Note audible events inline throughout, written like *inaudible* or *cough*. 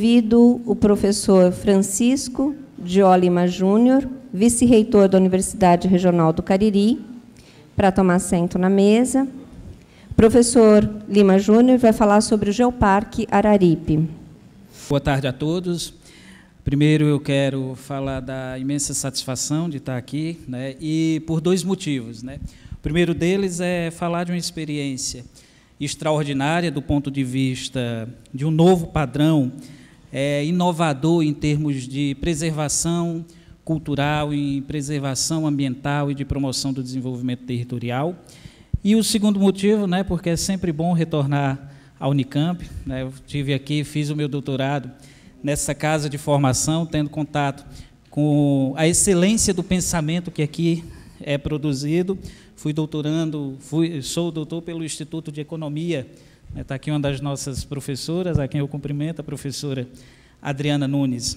convido o professor Francisco de Diolima Júnior, vice-reitor da Universidade Regional do Cariri, para tomar assento na mesa. O professor Lima Júnior vai falar sobre o Geoparque Araripe. Boa tarde a todos. Primeiro, eu quero falar da imensa satisfação de estar aqui, né, e por dois motivos. Né. O primeiro deles é falar de uma experiência extraordinária do ponto de vista de um novo padrão é, inovador em termos de preservação cultural, em preservação ambiental e de promoção do desenvolvimento territorial. E o segundo motivo, né, porque é sempre bom retornar à Unicamp. Né, eu tive aqui, fiz o meu doutorado nessa casa de formação, tendo contato com a excelência do pensamento que aqui é produzido. Fui doutorando, fui, sou doutor pelo Instituto de Economia Está né, aqui uma das nossas professoras, a quem eu cumprimento, a professora Adriana Nunes.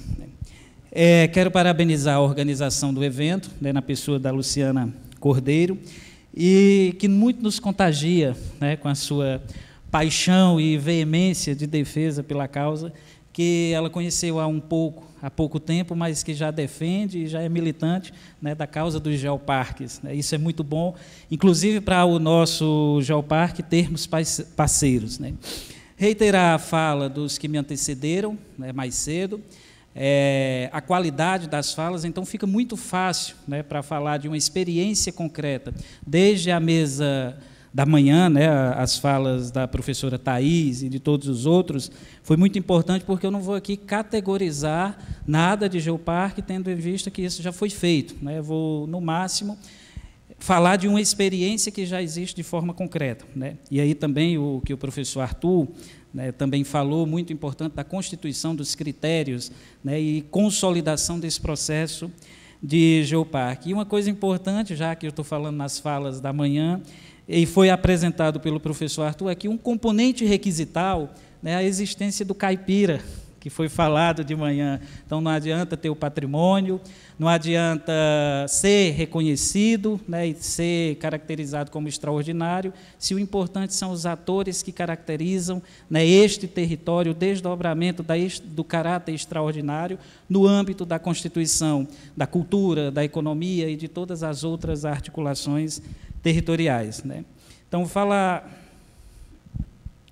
É, quero parabenizar a organização do evento, né, na pessoa da Luciana Cordeiro, e que muito nos contagia né, com a sua paixão e veemência de defesa pela causa que ela conheceu há um pouco, há pouco tempo, mas que já defende e já é militante né, da causa dos geoparques. Né. Isso é muito bom, inclusive para o nosso geoparque termos parceiros. Né. Reiterar a fala dos que me antecederam né, mais cedo, é, a qualidade das falas, então fica muito fácil né, para falar de uma experiência concreta, desde a mesa da manhã, né, as falas da professora Thais e de todos os outros, foi muito importante porque eu não vou aqui categorizar nada de geoparque, tendo em vista que isso já foi feito. Né, vou, no máximo, falar de uma experiência que já existe de forma concreta. Né? E aí também o que o professor Arthur né, também falou, muito importante, da constituição dos critérios né, e consolidação desse processo de geoparque. E uma coisa importante, já que eu estou falando nas falas da manhã, e foi apresentado pelo professor Arthur aqui um componente requisital, né, a existência do caipira, que foi falado de manhã. Então não adianta ter o patrimônio, não adianta ser reconhecido né, e ser caracterizado como extraordinário, se o importante são os atores que caracterizam né, este território, o desdobramento da, do caráter extraordinário no âmbito da constituição, da cultura, da economia e de todas as outras articulações territoriais. Né? Então, falar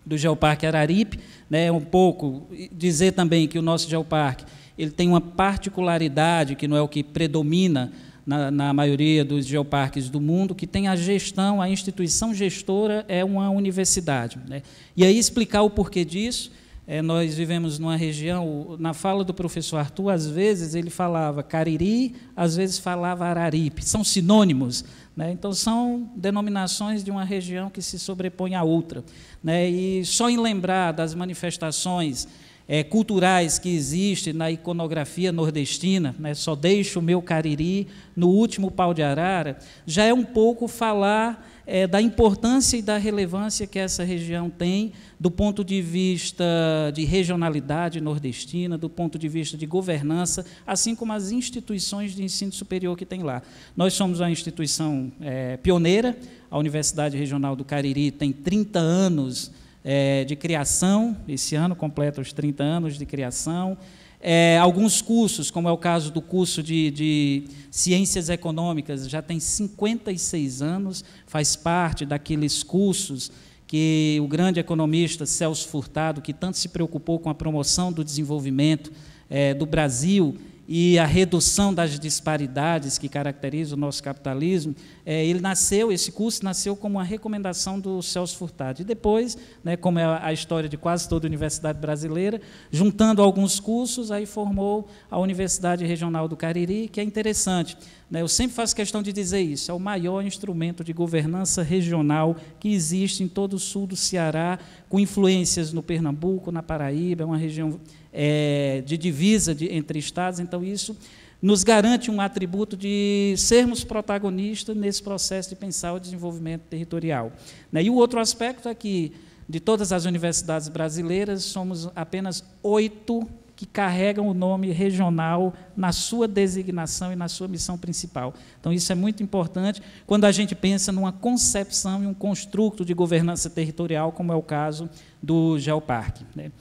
do Geoparque Araripe, né, um pouco, dizer também que o nosso geoparque ele tem uma particularidade, que não é o que predomina na, na, maioria dos geoparques do mundo, que tem a gestão, a instituição gestora é uma universidade. Né? E aí explicar o porquê disso. É, nós vivemos numa região, na fala do professor Arthur, às vezes ele falava Cariri, às vezes falava Araripe. São sinônimos, né? Então, são denominações de uma região que se sobrepõe à outra. Né? E só em lembrar das manifestações é, culturais que existem na iconografia nordestina, né, só deixo o meu cariri no último pau de arara, já é um pouco falar é, da importância e da relevância que essa região tem do ponto de vista de regionalidade nordestina, do ponto de vista de governança, assim como as instituições de ensino superior que tem lá. Nós somos uma instituição é, pioneira, a Universidade Regional do Cariri tem 30 anos é, de criação, esse ano completa os 30 anos de criação. É, alguns cursos, como é o caso do curso de, de, Ciências Econômicas, já tem 56 anos, faz parte daqueles cursos que o grande economista Celso Furtado, que tanto se preocupou com a promoção do desenvolvimento é, do Brasil, e a redução das disparidades que caracteriza o nosso capitalismo, é, ele nasceu, esse curso nasceu como uma recomendação do Celso Furtado. E depois, né, como é a história de quase toda a universidade brasileira, juntando alguns cursos, aí formou a Universidade Regional do Cariri, que é interessante. Né, eu sempre faço questão de dizer isso, é o maior instrumento de governança regional que existe em todo o sul do Ceará, com influências no Pernambuco, na Paraíba, é uma região é, de divisa de, entre Estados. Então, isso nos garante um atributo de sermos protagonistas nesse processo de pensar o desenvolvimento territorial. Né? E o outro aspecto é que, de todas as universidades brasileiras, somos apenas oito que carregam o nome regional na sua designação e na sua missão principal. Então, isso é muito importante quando a gente pensa numa concepção e um construto de governança territorial, como é o caso do Geoparque. Né?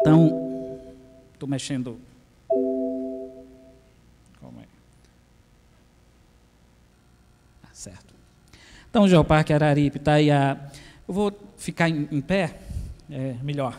Então, estou mexendo. Como é? Ah, certo. Então, Geoparque Araripe está aí a. Eu vou ficar em, em pé, é melhor.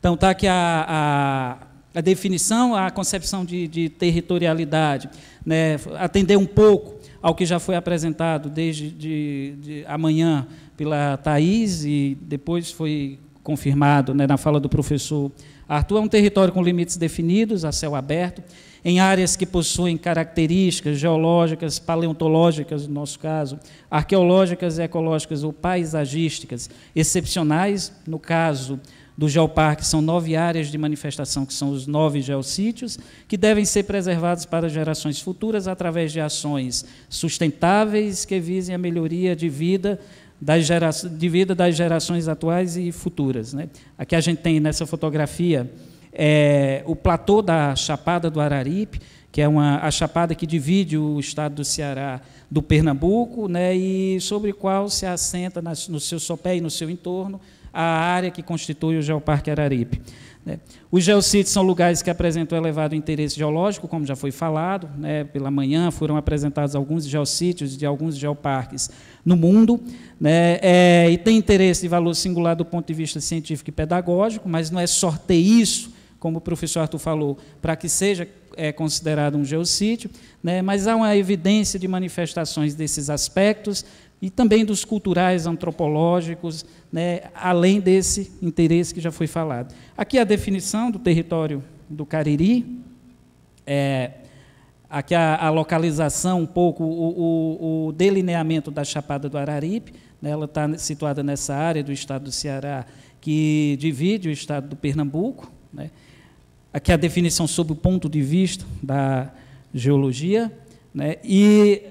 Então, está aqui a, a, a, definição, a concepção de, de territorialidade, né? atender um pouco ao que já foi apresentado desde de, de amanhã pela Thais e depois foi confirmado né, na fala do professor Arthur, é um território com limites definidos, a céu aberto, em áreas que possuem características geológicas, paleontológicas, no nosso caso, arqueológicas, ecológicas ou paisagísticas excepcionais, no caso do Geoparque são nove áreas de manifestação, que são os nove geossítios, que devem ser preservados para gerações futuras através de ações sustentáveis que visem a melhoria de vida das de vida das gerações atuais e futuras. Né? Aqui a gente tem nessa fotografia é, o platô da Chapada do Araripe, que é uma, a chapada que divide o estado do Ceará do Pernambuco, né, e sobre o qual se assenta nas, no seu sopé e no seu entorno a área que constitui o Geoparque Araripe. Né. Os geocites são lugares que apresentam elevado interesse geológico, como já foi falado, né, pela manhã foram apresentados alguns geossítios de alguns geoparques no mundo, né, é, e tem interesse e valor singular do ponto de vista científico e pedagógico, mas não é sorteio isso, como o professor Arthur falou, para que seja é, considerado um geossítio, né, mas há uma evidência de manifestações desses aspectos e também dos culturais, antropológicos, né, além desse interesse que já foi falado. Aqui a definição do território do Cariri, é, aqui a, a localização, um pouco o, o, o, delineamento da Chapada do Araripe, né, ela está situada nessa área do estado do Ceará que divide o estado do Pernambuco. Né. Aqui a definição sobre o ponto de vista da geologia. Né, e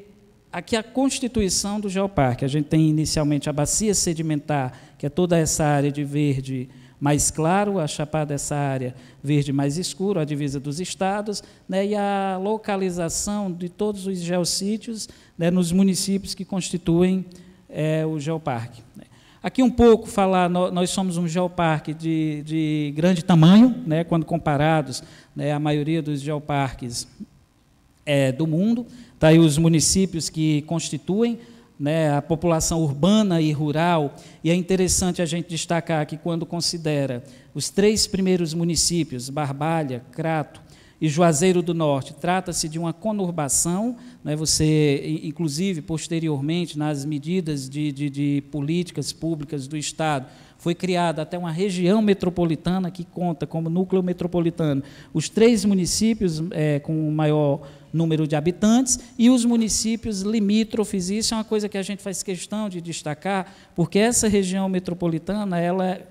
aqui a constituição do geoparque. A gente tem inicialmente a bacia sedimentar, que é toda essa área de verde mais claro, a chapada é essa área verde mais escuro, a divisa dos estados, né, e a localização de todos os geossítios né, nos municípios que constituem é, o geoparque. Né. Aqui um pouco falar, nós somos um geoparque de, de grande tamanho, né, quando comparados né, à maioria dos geoparques é, do mundo, está aí os municípios que constituem, né, a população urbana e rural, e é interessante a gente destacar que, quando considera os três primeiros municípios, Barbalha, Crato e Juazeiro do Norte, trata-se de uma conurbação, né, você, inclusive, posteriormente, nas medidas de, de, de políticas públicas do Estado, foi criada até uma região metropolitana que conta como núcleo metropolitano os três municípios é, com maior número de habitantes, e os municípios limítrofes. Isso é uma coisa que a gente faz questão de destacar, porque essa região metropolitana ela é,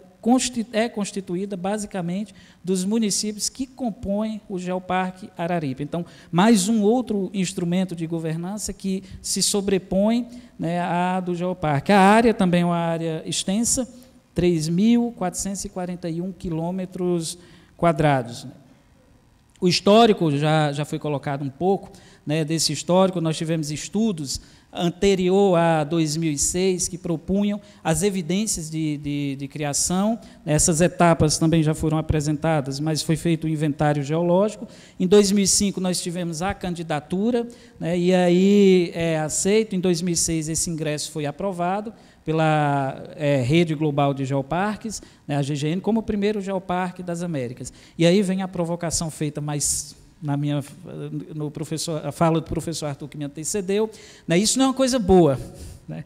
é constituída basicamente dos municípios que compõem o Geoparque Araripe. Então, mais um outro instrumento de governança que se sobrepõe né, à do Geoparque. A área também é uma área extensa, 3.441 quilômetros quadrados. Né. O histórico já, já foi colocado um pouco, né, desse histórico, nós tivemos estudos anterior a 2006 que propunham as evidências de, de, de, criação. Essas etapas também já foram apresentadas, mas foi feito o um inventário geológico. Em 2005 nós tivemos a candidatura né, e aí é aceito. Em 2006 esse ingresso foi aprovado pela é, Rede Global de Geoparques, né, a GGN, como o primeiro geoparque das Américas. E aí vem a provocação feita mais na minha no professor a fala do professor Arthur que me antecedeu, né, isso não é uma coisa boa, né?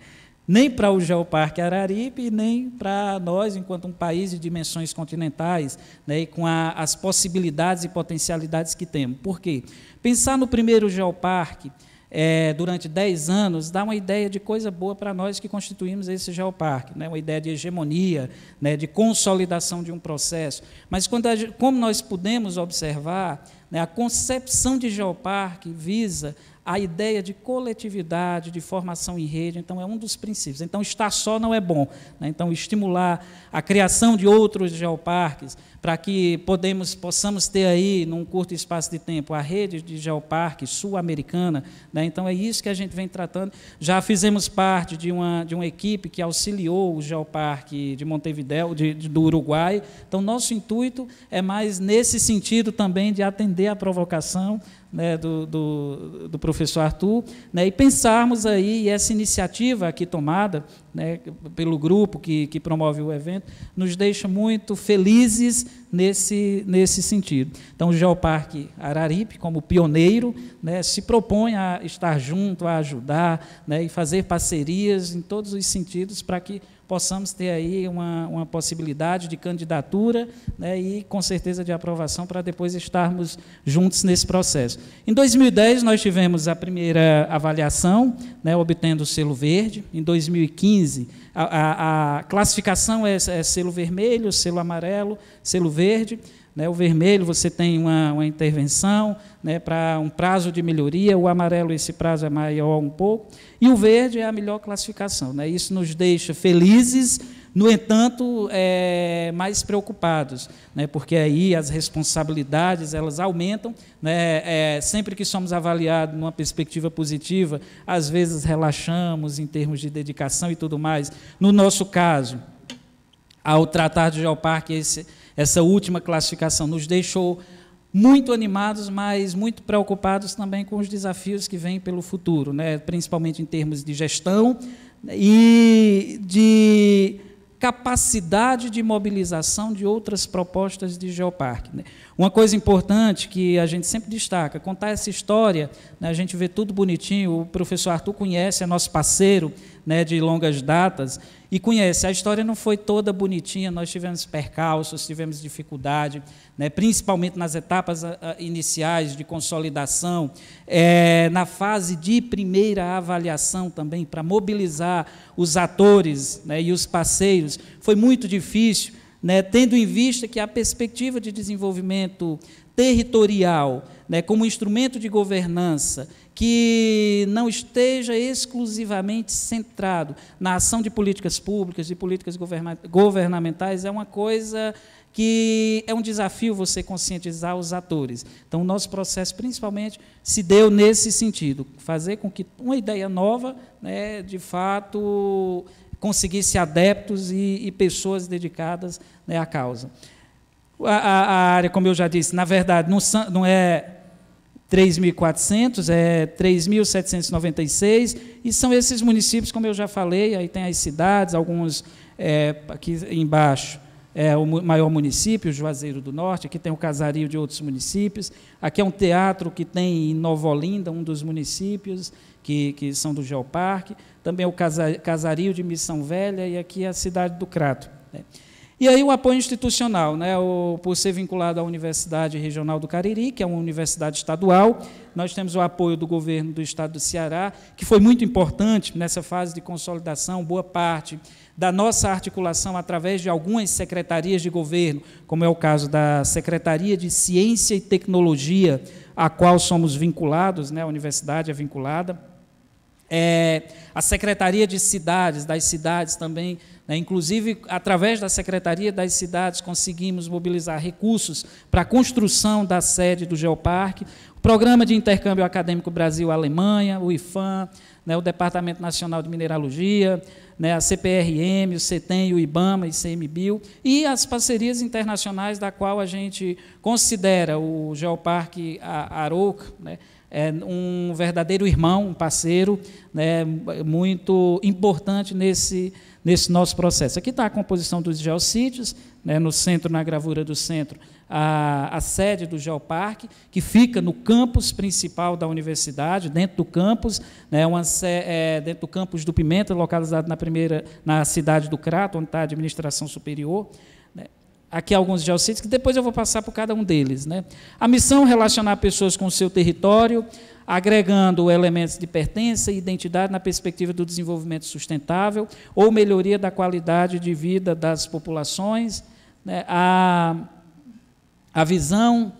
nem para o Geoparque Araripe, nem para nós, enquanto um país de dimensões continentais, né, e com a, as possibilidades e potencialidades que temos. Por quê? Pensar no primeiro geoparque é, durante 10 anos, dá uma ideia de coisa boa para nós que constituímos esse geoparque, né? uma ideia de hegemonia, né? de consolidação de um processo. Mas quando a, como nós podemos observar, né? a concepção de geoparque visa a ideia de coletividade, de formação em rede, então é um dos princípios. Então, estar só não é bom. Né? Então, estimular a criação de outros geoparques, para que podemos, possamos ter aí, num curto espaço de tempo, a rede de geoparque sul-americana. Né? Então, é isso que a gente vem tratando. Já fizemos parte de uma, de uma equipe que auxiliou o geoparque de Montevideo, de, de, do Uruguai. Então, nosso intuito é mais nesse sentido também de atender à provocação né, do, do, do, professor Arthur, né, e pensarmos aí essa iniciativa aqui tomada né, pelo grupo que, que promove o evento, nos deixa muito felizes nesse, nesse sentido. Então, o Geoparque Araripe, como pioneiro, né, se propõe a estar junto, a ajudar né, e fazer parcerias em todos os sentidos para que possamos ter aí uma, uma possibilidade de candidatura né, e, com certeza, de aprovação para depois estarmos juntos nesse processo. Em 2010, nós tivemos a primeira avaliação, né, obtendo o selo verde. Em 2015, a, a, a classificação é, é selo vermelho, selo amarelo, selo verde. Né, o vermelho você tem uma, uma intervenção né, para um prazo de melhoria, o amarelo esse prazo é maior um pouco, e o verde é a melhor classificação. Né, isso nos deixa felizes, no entanto, é, mais preocupados, né? porque aí as responsabilidades elas aumentam. Né? É, sempre que somos avaliados numa perspectiva positiva, às vezes relaxamos em termos de dedicação e tudo mais. No nosso caso, ao tratar de geoparque, esse essa última classificação. Nos deixou muito animados, mas muito preocupados também com os desafios que vêm pelo futuro, né? principalmente em termos de gestão e de capacidade de mobilização de outras propostas de geoparque. Né? Uma coisa importante que a gente sempre destaca, contar essa história, né, a gente vê tudo bonitinho, o professor Arthur conhece, é nosso parceiro né, de longas datas, e conhece, a história não foi toda bonitinha, nós tivemos percalços, tivemos dificuldade, né, principalmente nas etapas ah, ah, iniciais de consolidação, é, na fase de primeira avaliação também, para mobilizar os atores né, e os parceiros, foi muito difícil, né, tendo em vista que a perspectiva de desenvolvimento territorial, né, como instrumento de governança, que não esteja exclusivamente centrado na ação de políticas públicas e políticas governamentais, é uma coisa que é um desafio você conscientizar os atores. Então, o nosso processo, principalmente, se deu nesse sentido, fazer com que uma ideia nova, né, de fato, conseguisse adeptos e, e pessoas dedicadas né, à causa. A, a, a, área, como eu já disse, na verdade, não, não é 3.400, é 3.796, e são esses municípios, como eu já falei, aí tem as cidades, alguns é, aqui embaixo é o maior município, Juazeiro do Norte, aqui tem o casario de outros municípios, aqui é um teatro que tem em Nova Olinda, um dos municípios que, que são do Geoparque, também é o Casario de Missão Velha e aqui é a cidade do Crato. Né. E aí o apoio institucional, né, o, por ser vinculado à Universidade Regional do Cariri, que é uma universidade estadual, nós temos o apoio do governo do estado do Ceará, que foi muito importante nessa fase de consolidação, boa parte da nossa articulação através de algumas secretarias de governo, como é o caso da Secretaria de Ciência e Tecnologia, a qual somos vinculados, né, a universidade é vinculada, é, a Secretaria de Cidades, das cidades também, né, inclusive através da Secretaria das Cidades conseguimos mobilizar recursos para a construção da sede do Geoparque, o Programa de Intercâmbio Acadêmico Brasil-Alemanha, o IFAM, né, o Departamento Nacional de Mineralogia, né, a CPRM, o CETEM, o IBAMA e CMBio, e as parcerias internacionais da qual a gente considera o Geoparque Arouca, né, é um verdadeiro irmão, um parceiro, né, muito importante nesse, nesse nosso processo. Aqui está a composição dos geossítios, né, no centro, na gravura do centro, a, a sede do Geoparque, que fica no campus principal da universidade, dentro do campus, né, uma, é, dentro do campus do Pimenta, localizado na primeira, na cidade do Crato, onde está a administração superior aqui alguns geocities, que depois eu vou passar por cada um deles. Né? A missão relacionar pessoas com o seu território, agregando elementos de pertença e identidade na perspectiva do desenvolvimento sustentável ou melhoria da qualidade de vida das populações. Né? A, a visão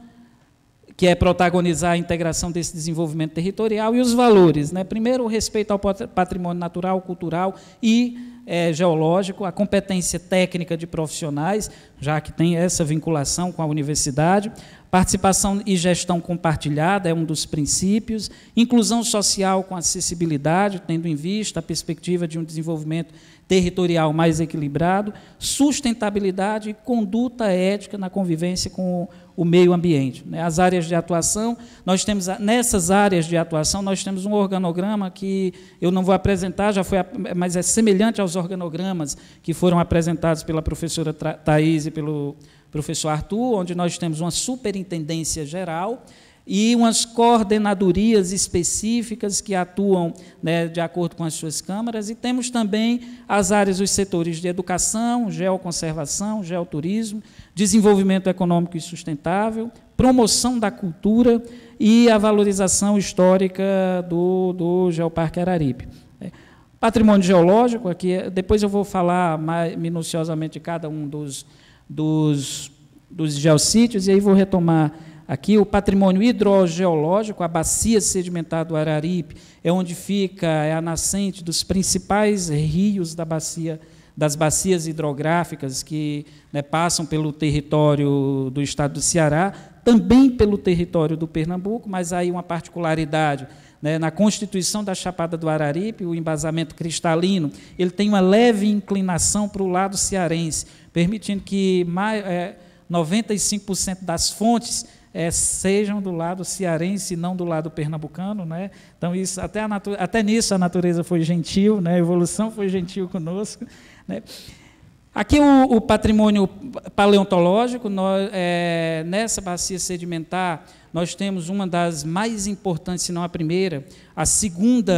que é protagonizar a integração desse desenvolvimento territorial e os valores. Né? Primeiro, o respeito ao patrimônio natural, cultural e é, geológico, a competência técnica de profissionais, já que tem essa vinculação com a universidade, participação e gestão compartilhada é um dos princípios, inclusão social com acessibilidade, tendo em vista a perspectiva de um desenvolvimento territorial mais equilibrado, sustentabilidade e conduta ética na convivência com o meio ambiente. Né? As áreas de atuação, nós temos nessas áreas de atuação nós temos um organograma que eu não vou apresentar, já foi, mas é semelhante aos organogramas que foram apresentados pela professora Thais e pelo professor Arthur, onde nós temos uma superintendência geral e umas coordenadorias específicas que atuam né, de acordo com as suas câmaras, e temos também as áreas dos setores de educação, geoconservação, geoturismo, desenvolvimento econômico e sustentável, promoção da cultura e a valorização histórica do, do Geoparque Araripe. É, patrimônio geológico, aqui, é, depois eu vou falar mais minuciosamente de cada um dos, dos, dos geossítios, e aí vou retomar Aqui o patrimônio hidrogeológico, a bacia sedimentar do Araripe, é onde fica é a nascente dos principais rios da bacia, das bacias hidrográficas que né, passam pelo território do estado do Ceará, também pelo território do Pernambuco, mas aí uma particularidade. Né, na constituição da Chapada do Araripe, o embasamento cristalino, ele tem uma leve inclinação para o lado cearense, permitindo que mais, é, 95% das fontes é, sejam do lado cearense, não do lado pernambucano, né? Então isso até, até nisso a natureza foi gentil, né? A evolução foi gentil conosco, né? Aqui o, o, patrimônio paleontológico, nós, é, nessa bacia sedimentar, nós temos uma das mais importantes, se não a primeira, a segunda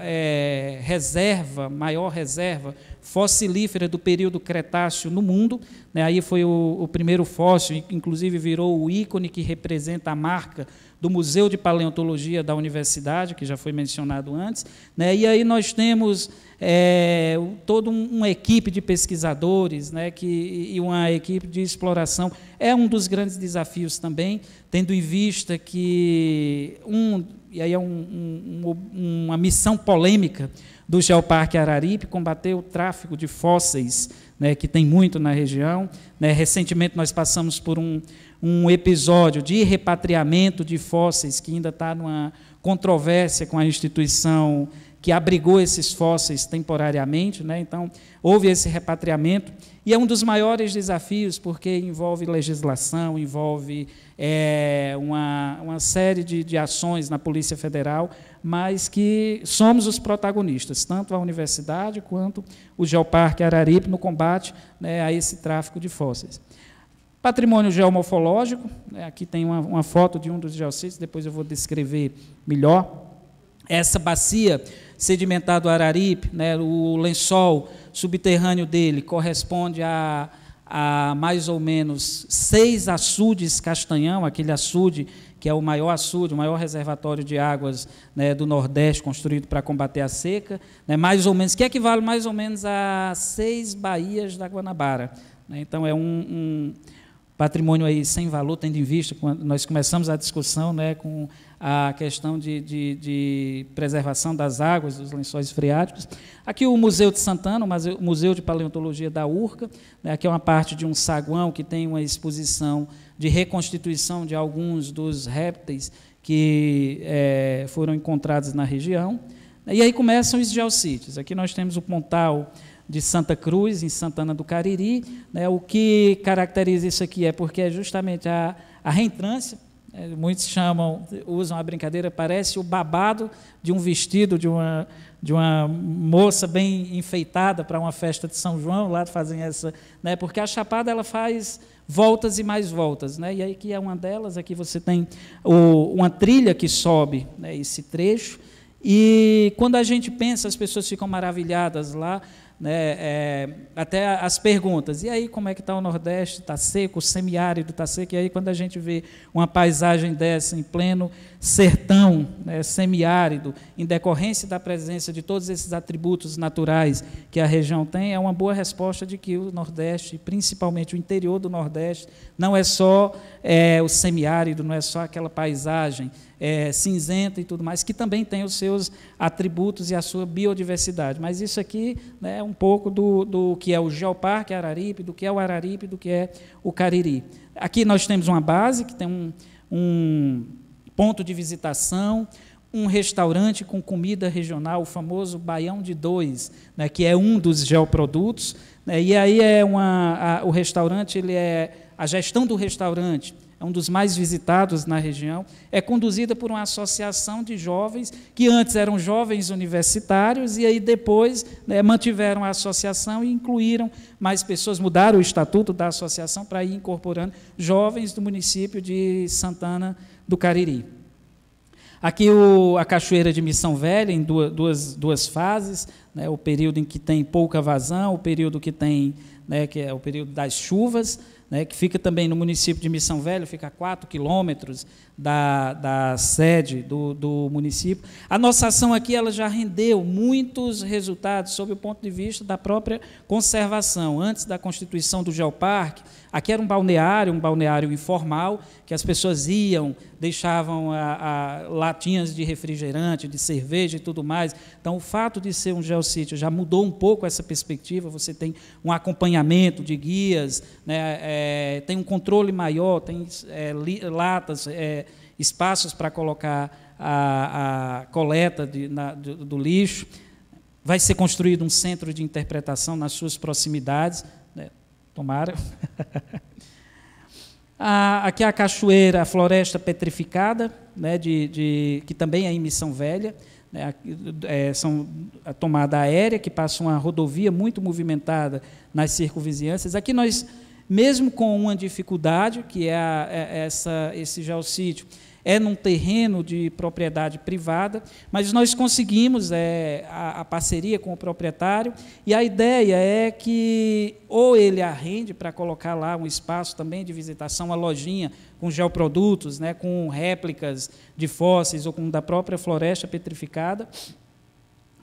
é, reserva, maior reserva fossilífera do período Cretáceo no mundo. Né, aí foi o, o, primeiro fóssil, inclusive virou o ícone que representa a marca do Museu de Paleontologia da Universidade, que já foi mencionado antes. Né, e aí nós temos é, toda um, uma equipe de pesquisadores né, que, e uma equipe de exploração. É um dos grandes desafios também, tendo em vista que um, e aí é um, um, uma missão polêmica do Geoparque Araripe, combater o tráfico de fósseis, né, que tem muito na região. Né, recentemente, nós passamos por um, um episódio de repatriamento de fósseis, que ainda está numa controvérsia com a instituição que abrigou esses fósseis temporariamente, né? então houve esse repatriamento, e é um dos maiores desafios, porque envolve legislação, envolve é, uma, uma série de, de ações na Polícia Federal mas que somos os protagonistas, tanto a universidade quanto o Geoparque Araripe, no combate né, a esse tráfico de fósseis. Patrimônio geomorfológico, né, aqui tem uma, uma, foto de um dos geossítios, depois eu vou descrever melhor. Essa bacia sedimentada do Araripe, né, o lençol subterrâneo dele corresponde a, a mais ou menos seis açudes castanhão, aquele açude que é o maior açude, o maior reservatório de águas né, do Nordeste construído para combater a seca, né, mais ou menos, que equivale mais ou menos a seis baías da Guanabara. Né, então, é um, um, patrimônio aí sem valor, tendo em vista, quando nós começamos a discussão né, com a questão de, de, de preservação das águas, dos lençóis freáticos. Aqui o Museu de Santana, o Museu de Paleontologia da URCA, né, aqui é uma parte de um saguão que tem uma exposição de reconstituição de alguns dos répteis que é, foram encontrados na região. E aí começam os geossítios. Aqui nós temos o Pontal de Santa Cruz, em Santana do Cariri. Né? O que caracteriza isso aqui é porque é justamente a, a reentrância né? muitos chamam, usam a brincadeira, parece o babado de um vestido de uma, de uma moça bem enfeitada para uma festa de São João, lá fazem essa, né? Porque a chapada ela faz voltas e mais voltas. Né? E aí aqui é uma delas, aqui você tem o, uma trilha que sobe né, esse trecho. E quando a gente pensa, as pessoas ficam maravilhadas lá, né, é, até as perguntas. E aí, como é que está o Nordeste? Está seco, o semiárido está seco. E aí, quando a gente vê uma paisagem dessa em pleno sertão, né, semiárido, em decorrência da presença de todos esses atributos naturais que a região tem, é uma boa resposta de que o Nordeste, principalmente o interior do Nordeste, não é só é, o semiárido, não é só aquela paisagem é, cinzenta e tudo mais, que também tem os seus atributos e a sua biodiversidade. Mas isso aqui né, é um pouco do, do que é o Geoparque Araripe, do que é o Araripe, do que é o Cariri. Aqui nós temos uma base que tem um, um ponto de visitação, um restaurante com comida regional, o famoso Baião de Dois, né, que é um dos geoprodutos. Né, e aí é uma, a, o restaurante, ele é a gestão do restaurante é um dos mais visitados na região, é conduzida por uma associação de jovens que antes eram jovens universitários e aí depois né, mantiveram a associação e incluíram mais pessoas, mudaram o estatuto da associação para ir incorporando jovens do município de Santana do Cariri. Aqui o, a Cachoeira de Missão Velha, em duas, duas, duas fases, né, o período em que tem pouca vazão, o período que tem, né, que é o período das chuvas, né, que fica também no município de Missão Velha, fica a 4 quilômetros da, da sede do, do município. A nossa ação aqui ela já rendeu muitos resultados sob o ponto de vista da própria conservação. Antes da constituição do Geoparque, aqui era um balneário, um balneário informal, que as pessoas iam deixavam a, a latinhas de refrigerante, de cerveja e tudo mais. Então, o fato de ser um geossítio já mudou um pouco essa perspectiva. Você tem um acompanhamento de guias, né, é, tem um controle maior, tem é, li, latas, é, espaços para colocar a, a coleta de, na, do, do lixo. Vai ser construído um centro de interpretação nas suas proximidades. Né? Tomara. *laughs* A, aqui é a cachoeira, a floresta petrificada, né, de, de, que também é em Missão Velha. Né, é, são a tomada aérea, que passa uma rodovia muito movimentada nas circunvizinhanças. Aqui nós, mesmo com uma dificuldade, que é, a, é essa, esse geossítio, é num terreno de propriedade privada, mas nós conseguimos é, a, a parceria com o proprietário e a ideia é que ou ele arrende para colocar lá um espaço também de visitação, uma lojinha com geoprodutos, né, com réplicas de fósseis ou com da própria floresta petrificada,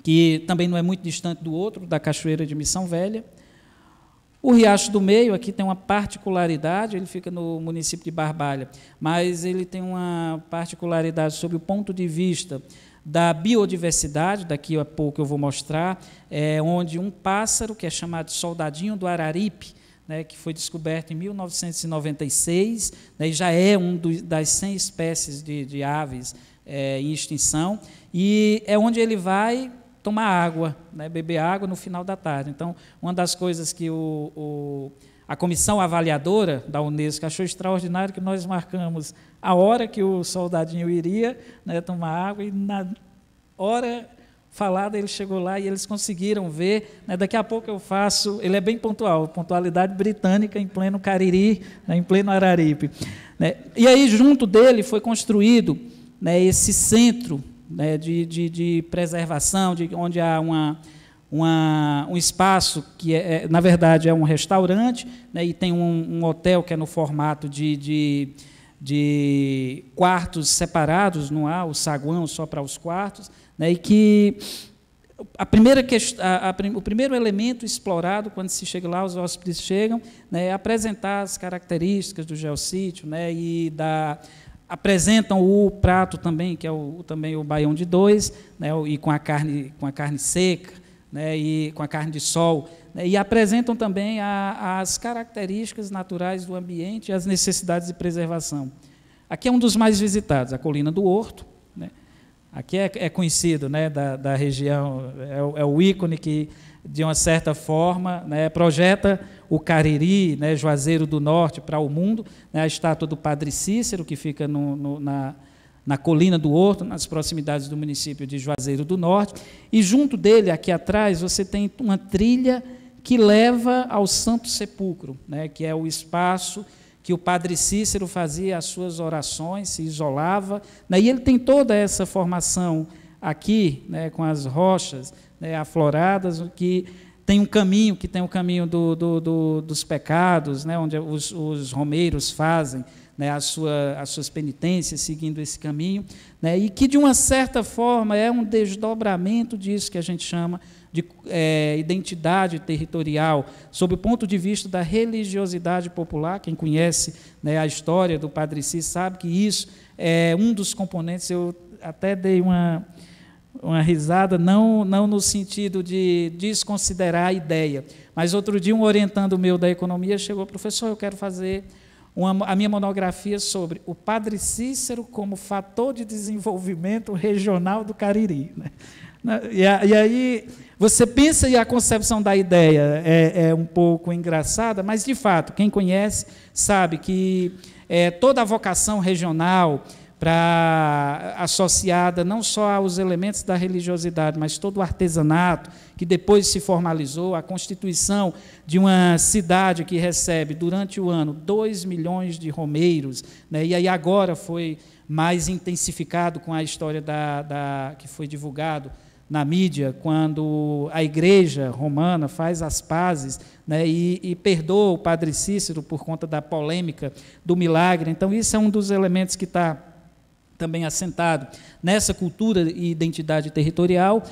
que também não é muito distante do outro, da Cachoeira de Missão Velha. O Riacho do Meio aqui tem uma particularidade, ele fica no município de Barbalha, mas ele tem uma particularidade sob o ponto de vista da biodiversidade, daqui a pouco eu vou mostrar, é onde um pássaro que é chamado soldadinho do araripe, né, que foi descoberto em 1996, né, já é uma das 100 espécies de, de aves é, em extinção, e é onde ele vai tomar água, né, beber água no final da tarde. Então, uma das coisas que o, o, a comissão avaliadora da Unesco achou extraordinário que nós marcamos a hora que o soldadinho iria né, tomar água e na hora falada ele chegou lá e eles conseguiram ver. Né, daqui a pouco eu faço. Ele é bem pontual, pontualidade britânica em pleno Cariri, né, em pleno Araripe. Né. E aí junto dele foi construído né, esse centro né, de, de, de, preservação, de onde há uma, uma, um espaço que, é, é, na verdade, é um restaurante, né, e tem um, um, hotel que é no formato de, de, de quartos separados, não há o saguão só para os quartos, né, e que a primeira a, a, o primeiro elemento explorado quando se chega lá, os hóspedes chegam, né, é apresentar as características do geossítio né, e da, apresentam o prato também, que é o, também o baião de dois, né, e com a carne, com a carne seca, né, e com a carne de sol, né, e apresentam também a, as características naturais do ambiente e as necessidades de preservação. Aqui é um dos mais visitados, a Colina do Horto. Né, aqui é, é conhecido né, da, da região, é, é o ícone que de uma certa forma, né, projeta o Cariri, né, Juazeiro do Norte, para o mundo, né, a estátua do Padre Cícero, que fica no, no, na, na colina do Horto, nas proximidades do município de Juazeiro do Norte. E junto dele, aqui atrás, você tem uma trilha que leva ao Santo Sepulcro, né, que é o espaço que o padre Cícero fazia as suas orações, se isolava. Né, e ele tem toda essa formação aqui, né, com as rochas, né, afloradas, que tem um caminho, que tem o um caminho do, do, do, dos pecados, né, onde os, os romeiros fazem né, sua, as suas penitências seguindo esse caminho, né, e que, de uma certa forma, é um desdobramento disso que a gente chama de é, identidade territorial, sob o ponto de vista da religiosidade popular. Quem conhece né, a história do Padre Cis sabe que isso é um dos componentes. Eu até dei uma uma risada, não, não no sentido de desconsiderar a ideia. Mas outro dia, um orientando meu da economia chegou, professor, eu quero fazer uma, a minha monografia sobre o Padre Cícero como fator de desenvolvimento regional do Cariri. Né? E, a, e, aí você pensa e a concepção da ideia é, é, um pouco engraçada, mas de fato, quem conhece sabe que é, toda a vocação regional para associada não só aos elementos da religiosidade, mas todo o artesanato que depois se formalizou, a constituição de uma cidade que recebe durante o ano 2 milhões de romeiros, né, e aí agora foi mais intensificado com a história da, da que foi divulgado na mídia, quando a igreja romana faz as pazes né, e, e, perdoa o padre Cícero por conta da polêmica do milagre. Então, isso é um dos elementos que está também assentado nessa cultura e identidade territorial.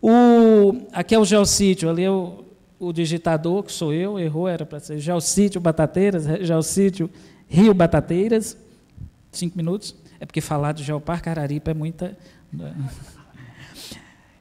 O, aqui é o geossítio, ali é o, o digitador, que sou eu, errou, era para ser geossítio Batateiras, geossítio Rio Batateiras, cinco minutos, é porque falar de Geoparque Araripa é muita... Né?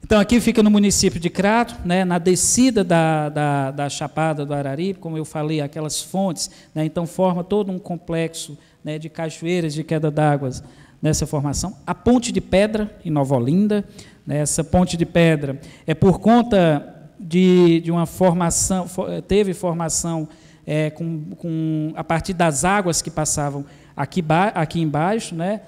Então, aqui fica no município de Crato, né, na descida da, da, da Chapada do Araripe, como eu falei, aquelas fontes, né, então forma todo um complexo né, de cachoeiras, de queda d'águas, nessa formação. A Ponte de Pedra, em Nova Olinda. Né? Essa Ponte de Pedra é por conta de, de uma formação, eh, teve formação é, com, com, a partir das águas que passavam aqui, aqui embaixo, né?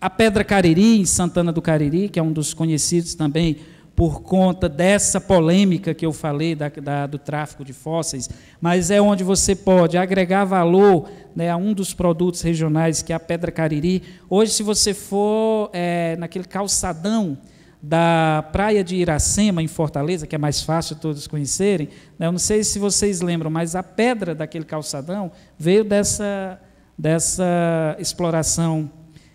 A Pedra Cariri, em Santana do Cariri, que é um dos conhecidos também por conta dessa polêmica que eu falei da, da, do tráfico de fósseis, mas é onde você pode agregar valor né, a um dos produtos regionais, que é a Pedra Cariri. Hoje, se você for é, naquele calçadão da Praia de Iracema, em Fortaleza, que é mais fácil todos conhecerem, né, eu não sei se vocês lembram, mas a pedra daquele calçadão veio dessa, dessa exploração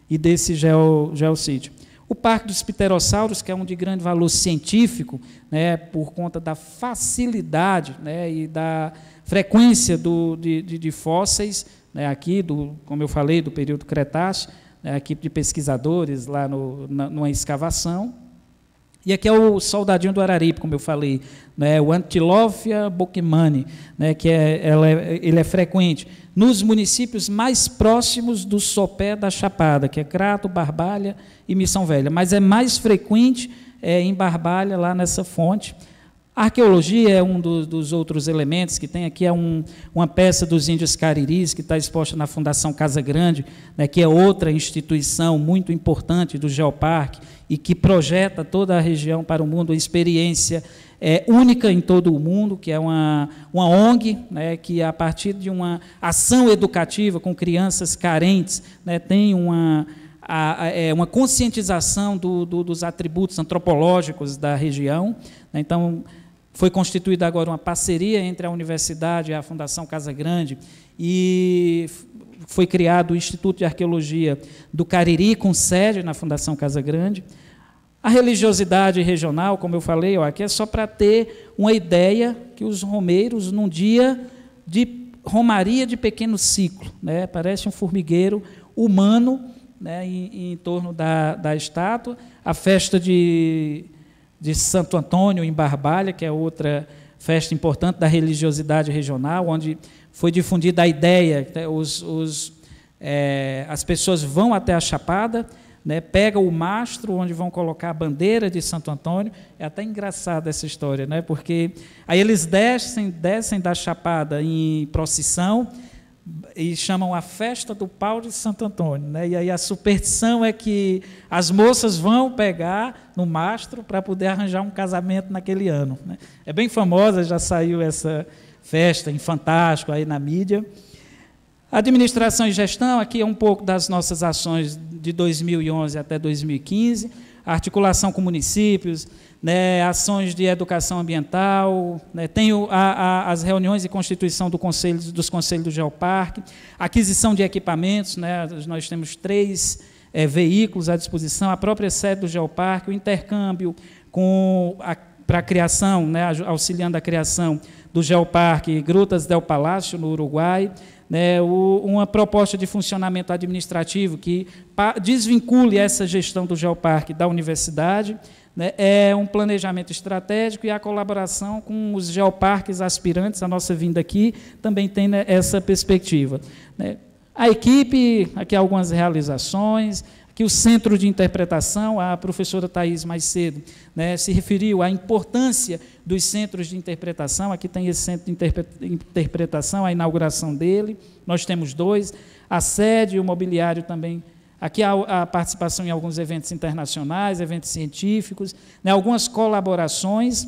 e desse geo, geossídio. O Parque dos Pterossauros, que é um de grande valor científico, né, por conta da facilidade né, e da frequência do, de, de, de fósseis, né, aqui, do, como eu falei, do período Cretáceo, né, a equipe de pesquisadores lá no, na, numa escavação, e aqui é o soldadinho do Araripe, como eu falei, né, o Antilófia Bokimani, né, que é, ela é, ele é frequente, nos municípios mais próximos do sopé da Chapada, que é Crato, Barbalha e Missão Velha. Mas é mais frequente é, em Barbalha, lá nessa fonte, a arqueologia é um do, dos outros elementos que tem aqui, é um, uma peça dos índios cariris que está exposta na Fundação Casa Grande, né, que é outra instituição muito importante do Geoparque e que projeta toda a região para o mundo, uma experiência é, única em todo o mundo, que é uma, uma ONG, né, que a partir de uma ação educativa com crianças carentes, né, tem uma, a, a, é uma conscientização do, do, dos atributos antropológicos da região. Né. Então, foi constituída agora uma parceria entre a universidade e a Fundação Casa Grande e foi criado o Instituto de Arqueologia do Cariri, com sede na Fundação Casa Grande. A religiosidade regional, como eu falei, ó, aqui é só para ter uma ideia que os romeiros, num dia de romaria de pequeno ciclo, né, parece um formigueiro humano né, em, em torno da, da estátua, a festa de de Santo Antônio em Barbalha, que é outra festa importante da religiosidade regional, onde foi difundida a ideia, né, os, os, é, as pessoas vão até a Chapada, né, pega o mastro onde vão colocar a bandeira de Santo Antônio. É até engraçada essa história, né, porque aí eles descem, descem da Chapada em procissão, e chamam a festa do pau de Santo Antônio. Né? E aí a superstição é que as moças vão pegar no mastro para poder arranjar um casamento naquele ano. Né? É bem famosa, já saiu essa festa em Fantástico aí na mídia. Administração e gestão, aqui é um pouco das nossas ações de 2011 até 2015 articulação com municípios, né, ações de educação ambiental, né, tem o, a, a, as reuniões e constituição do conselho, dos conselhos do Geoparque, aquisição de equipamentos, né, nós temos três é, veículos à disposição, a própria sede do Geoparque, o intercâmbio com a para a criação, né, auxiliando a criação do Geoparque Grutas del Palácio, no Uruguai, né, o, uma proposta de funcionamento administrativo que desvincule essa gestão do Geoparque da universidade, né, é um planejamento estratégico e a colaboração com os geoparques aspirantes, a nossa vinda aqui também tem né, essa perspectiva. Né. A equipe, aqui algumas realizações, que o Centro de Interpretação, a professora Thais mais cedo, né, se referiu à importância dos centros de interpretação. Aqui tem esse centro de interpretação, a inauguração dele. Nós temos dois, a sede e o mobiliário também Aqui há a participação em alguns eventos internacionais, eventos científicos, né, algumas colaborações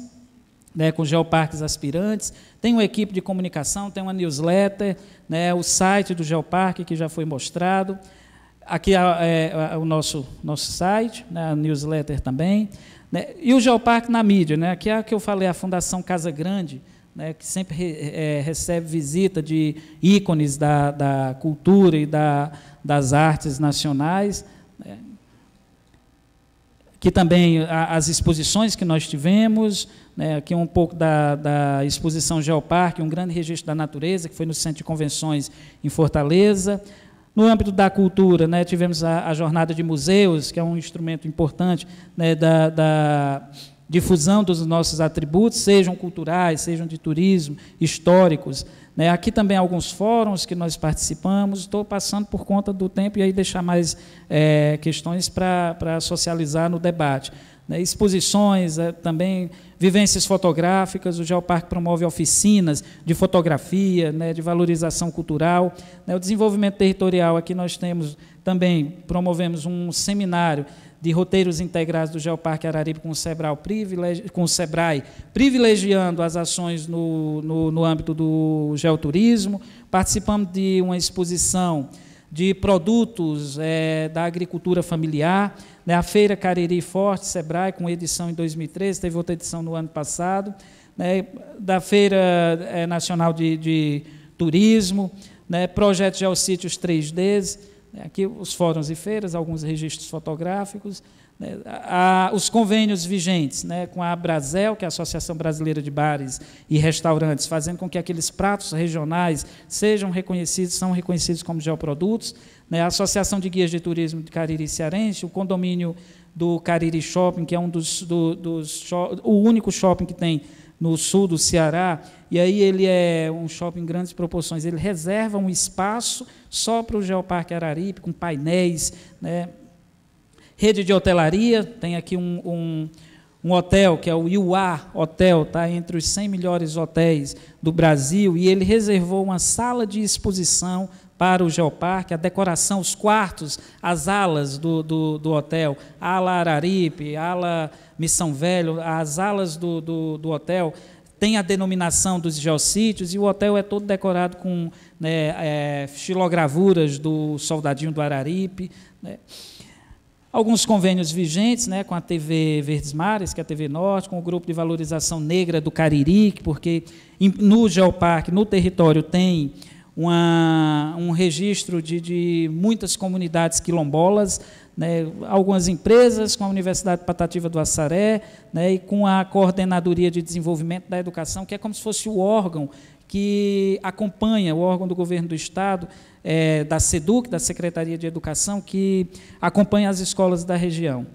né, com geoparques aspirantes. Tem uma equipe de comunicação, tem uma newsletter, né, o site do geoparque que já foi mostrado aqui é, é, é, o nosso, nosso site, né, a newsletter também. Né, e o Geoparque na mídia, né, aqui é o que eu falei, a Fundação Casa Grande, né, que sempre re, é, recebe visita de ícones da, da cultura e da, das artes nacionais. Né, também a, as exposições que nós tivemos, né, aqui um pouco da, da exposição Geoparque, um grande registro da natureza, que foi no Centro de Convenções em Fortaleza. No âmbito da cultura, né, tivemos a, a, jornada de museus, que é um instrumento importante né, da, da difusão dos nossos atributos, sejam culturais, sejam de turismo, históricos. Né? Aqui também alguns fóruns que nós participamos. Estou passando por conta do tempo e aí deixar mais é, questões para socializar no debate. Né? Exposições é, também vivências fotográficas, o Geoparque promove oficinas de fotografia, né, de valorização cultural, né, o desenvolvimento territorial, aqui nós temos também, promovemos um seminário de roteiros integrados do Geoparque Araripe com o, Sebral, com o SEBRAE, privilegiando as ações no, no, no âmbito do geoturismo, participamos de uma exposição de produtos é, da agricultura familiar. Né, a Feira Cariri Forte, Sebrae, com edição em 2013, teve outra edição no ano passado. Né, da Feira é, Nacional de, de Turismo, né, projeto Geossítios 3Ds, né? aqui os fóruns e feiras, alguns registros fotográficos, né, os convênios vigentes né, com a Brasel, que é a Associação Brasileira de Bares e Restaurantes, fazendo com que aqueles pratos regionais sejam reconhecidos, são reconhecidos como geoprodutos, né, a Associação de Guias de Turismo de Cariri Cearense, o condomínio do Cariri Shopping, que é um dos, do, dos o único shopping que tem no sul do Ceará, e aí ele é um shopping em grandes proporções, ele reserva um espaço só para o Geoparque Araripe, com painéis, né, rede de hotelaria, tem aqui um, um, um hotel, que é o Iuá Hotel, está entre os 100 melhores hotéis do Brasil, e ele reservou uma sala de exposição para o Geoparque, a decoração, os quartos, as alas do, do, do hotel, ala Araripe, ala Missão Velho, as alas do, do, do hotel tem a denominação dos geossítios e o hotel é todo decorado com né, é, xilogravuras do soldadinho do Araripe. Né. Alguns convênios vigentes né, com a TV Verdes Mares, que é a TV Norte, com o Grupo de Valorização Negra do Cariri, porque no Geoparque, no território, tem uma, um registro de, de, muitas comunidades quilombolas, né, algumas empresas, com a Universidade Patativa do Açaré né, e com a Coordenadoria de Desenvolvimento da Educação, que é como se fosse o órgão que acompanha o órgão do governo do Estado, é, da SEDUC, da Secretaria de Educação, que acompanha as escolas da região.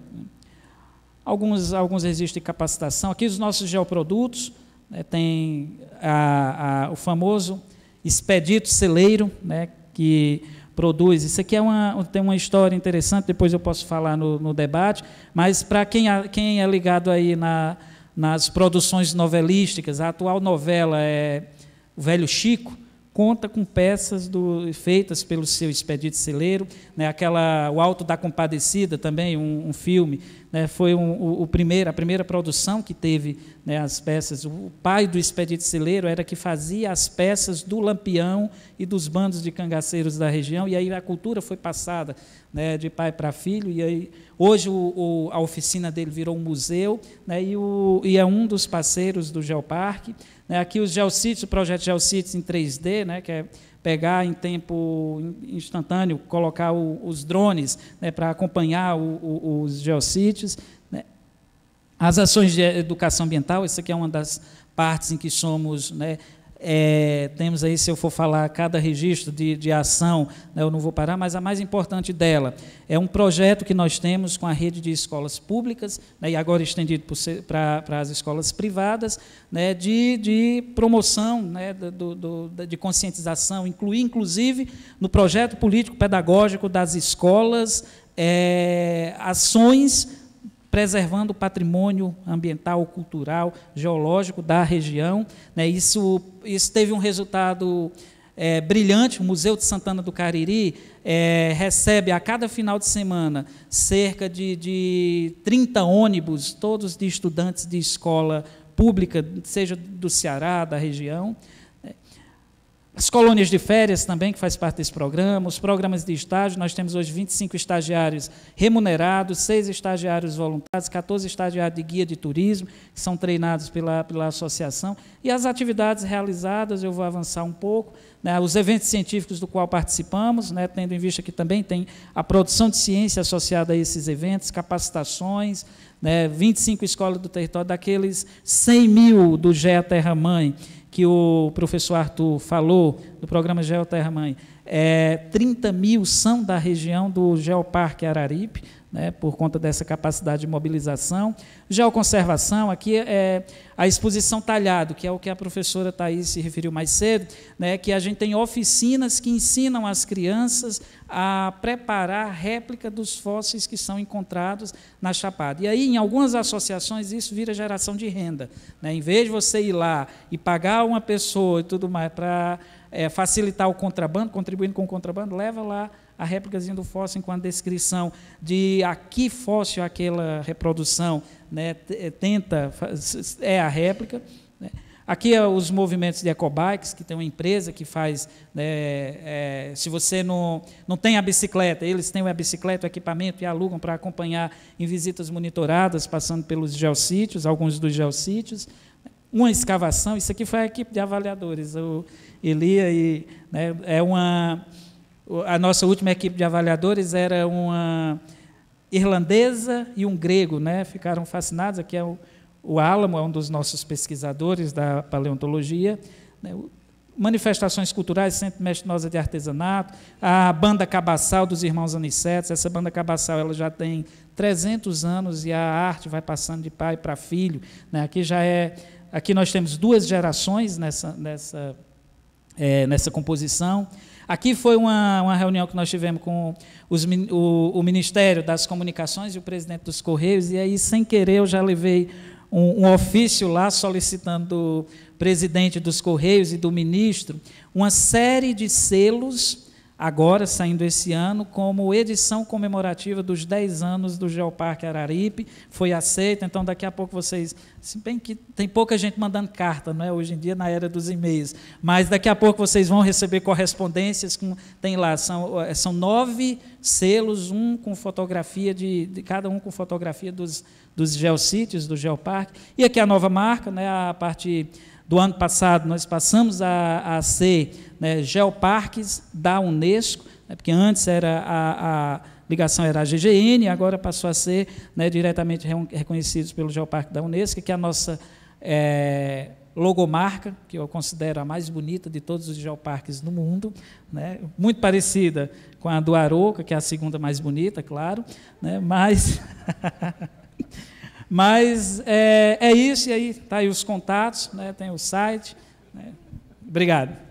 Alguns, alguns de capacitação. Aqui os nossos geoprodutos, né, tem a, a, o famoso expedito celeiro, né, que produz. Isso aqui é uma, tem uma história interessante, depois eu posso falar no, no debate, mas para quem, é, quem é ligado aí na, nas produções novelísticas, a atual novela é o velho Chico conta com peças do, feitas pelo seu expedito celeiro, né, aquela o Alto da Compadecida também um, um filme, né, foi um, o, o, primeiro a primeira produção que teve né, as peças. O pai do expedito celeiro era que fazia as peças do Lampião e dos bandos de cangaceiros da região e aí a cultura foi passada né, de pai para filho. E aí, hoje o, o, a oficina dele virou um museu né, e, o, e, é um dos parceiros do Geoparque. Né, aqui os Geocities, o projeto Geocities em 3D, né, que é pegar em tempo instantâneo, colocar o, os drones né, para acompanhar os geossítios. Né. As ações de educação ambiental, essa aqui é uma das partes em que somos né, é, temos aí, se eu for falar cada registro de, de ação, né, eu não vou parar, mas a mais importante dela é um projeto que nós temos com a rede de escolas públicas, né, e agora estendido para as escolas privadas, né, de, de promoção, né, do, do, de conscientização, incluir, inclusive, no projeto político-pedagógico das escolas, é, ações preservando o patrimônio ambiental, cultural, geológico da região. Né? Isso, isso teve um resultado é, brilhante. O Museu de Santana do Cariri é, recebe a cada final de semana cerca de, de 30 ônibus, todos de estudantes de escola pública, seja do Ceará, da região. As colônias de férias também, que faz parte desse programa, os programas de estágio, nós temos hoje 25 estagiários remunerados, 6 estagiários voluntários, 14 estagiários de guia de turismo, que são treinados pela, pela associação, e as atividades realizadas, eu vou avançar um pouco, né, os eventos científicos do qual participamos, né, tendo em vista que também tem a produção de ciência associada a esses eventos, capacitações, né, 25 escolas do território, daqueles 100 mil do GEA Terra Mãe, que o professor Arthur falou do programa Geoterra Mãe, é, 30 mil são da região do Geoparque Araripe, né, por conta dessa capacidade de mobilização. Geoconservação, aqui é, é a exposição talhado, que é o que a professora Thais se referiu mais cedo, né, que a gente tem oficinas que ensinam as crianças a preparar a réplica dos fósseis que são encontrados na Chapada. E aí, em algumas associações, isso vira geração de renda. Né? Em vez de você ir lá e pagar uma pessoa e tudo mais para é, facilitar o contrabando, contribuindo com o contrabando, leva lá a réplicazinha do fóssil com a descrição de aqui fóssil aquela reprodução, né, eh, tenta é a réplica. Né. Aqui é os movimentos de ecobikes, que tem uma empresa que faz, né, é, se você não, não tem a bicicleta, eles têm a bicicleta, o equipamento e alugam para acompanhar em visitas monitoradas, passando pelos geossítios, alguns dos geossítios. Né. Uma escavação, isso aqui foi a equipe de avaliadores, o Elia e né, é uma a nossa última equipe de avaliadores era uma irlandesa e um grego, né? Ficaram fascinados. Aqui é o, o Álamo, é um dos nossos pesquisadores da paleontologia. Né? Manifestações culturais, Centro Mestre de Artesanato, a banda cabaçal dos Irmãos Anicetes. Essa banda cabaçal ela já tem 300 anos e a arte vai passando de pai para filho. Né? Aqui já é, aqui nós temos duas gerações nessa nessa é, nessa composição. Aqui foi uma, uma reunião que nós tivemos com os, o, o, Ministério das Comunicações e o presidente dos Correios, e aí, sem querer, eu já levei um, um ofício lá solicitando do presidente dos Correios e do ministro uma série de selos agora saindo esse ano como edição comemorativa dos 10 anos do Geoparque Araripe, foi aceita, então daqui a pouco vocês, se bem que tem pouca gente mandando carta, não é hoje em dia na era dos e-mails, mas daqui a pouco vocês vão receber correspondências com tem lá são, eh, são nove selos, um com fotografia de, de cada um com fotografia dos dos geossítios do Geoparque, e aqui a nova marca, né, a parte do ano passado, nós passamos a, a ser né, geoparques da Unesco, né, porque antes era a, a, ligação era a GGN, agora passou a ser né, diretamente reconhecidos pelo Geoparque da Unesco, que é a nossa é, logomarca, que eu considero a mais bonita de todos os geoparques do mundo, né? muito parecida com a do Aroca, que é a segunda mais bonita, claro, né? mas *laughs* Mas é, é isso, e aí tá aí os contatos, né? tem o site. Né? Obrigado.